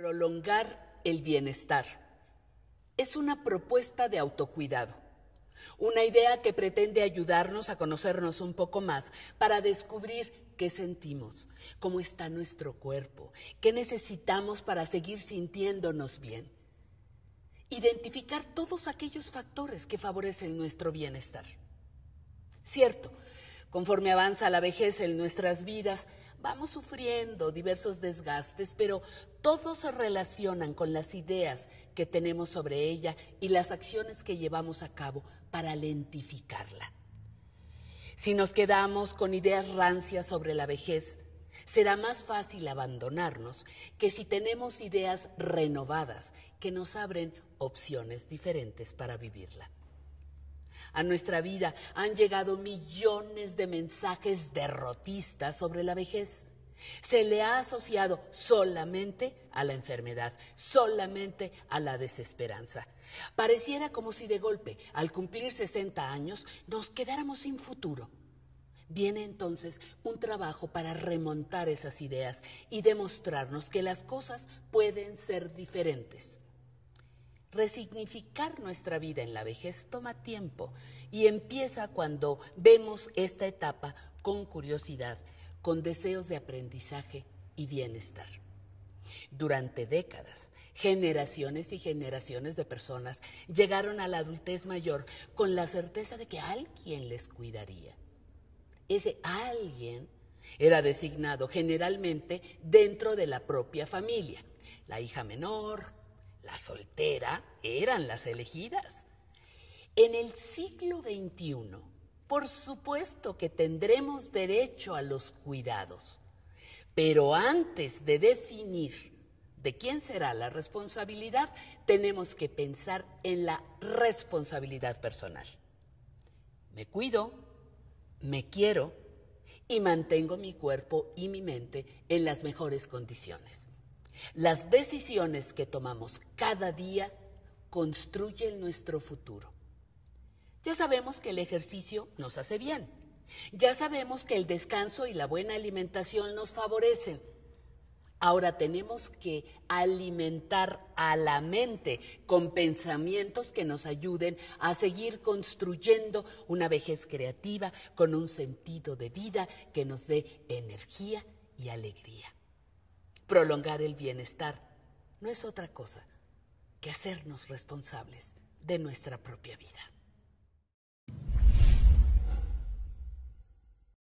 Prolongar el bienestar. Es una propuesta de autocuidado. Una idea que pretende ayudarnos a conocernos un poco más para descubrir qué sentimos, cómo está nuestro cuerpo, qué necesitamos para seguir sintiéndonos bien. Identificar todos aquellos factores que favorecen nuestro bienestar. Cierto, Conforme avanza la vejez en nuestras vidas, vamos sufriendo diversos desgastes, pero todos se relacionan con las ideas que tenemos sobre ella y las acciones que llevamos a cabo para lentificarla. Si nos quedamos con ideas rancias sobre la vejez, será más fácil abandonarnos que si tenemos ideas renovadas que nos abren opciones diferentes para vivirla a nuestra vida han llegado millones de mensajes derrotistas sobre la vejez. Se le ha asociado solamente a la enfermedad, solamente a la desesperanza. Pareciera como si de golpe, al cumplir 60 años, nos quedáramos sin futuro. Viene entonces un trabajo para remontar esas ideas y demostrarnos que las cosas pueden ser diferentes. Resignificar nuestra vida en la vejez toma tiempo y empieza cuando vemos esta etapa con curiosidad, con deseos de aprendizaje y bienestar. Durante décadas, generaciones y generaciones de personas llegaron a la adultez mayor con la certeza de que alguien les cuidaría. Ese alguien era designado generalmente dentro de la propia familia, la hija menor, la soltera eran las elegidas. En el siglo XXI, por supuesto que tendremos derecho a los cuidados, pero antes de definir de quién será la responsabilidad, tenemos que pensar en la responsabilidad personal. Me cuido, me quiero y mantengo mi cuerpo y mi mente en las mejores condiciones. Las decisiones que tomamos cada día construyen nuestro futuro. Ya sabemos que el ejercicio nos hace bien. Ya sabemos que el descanso y la buena alimentación nos favorecen. Ahora tenemos que alimentar a la mente con pensamientos que nos ayuden a seguir construyendo una vejez creativa con un sentido de vida que nos dé energía y alegría. Prolongar el bienestar no es otra cosa que hacernos responsables de nuestra propia vida.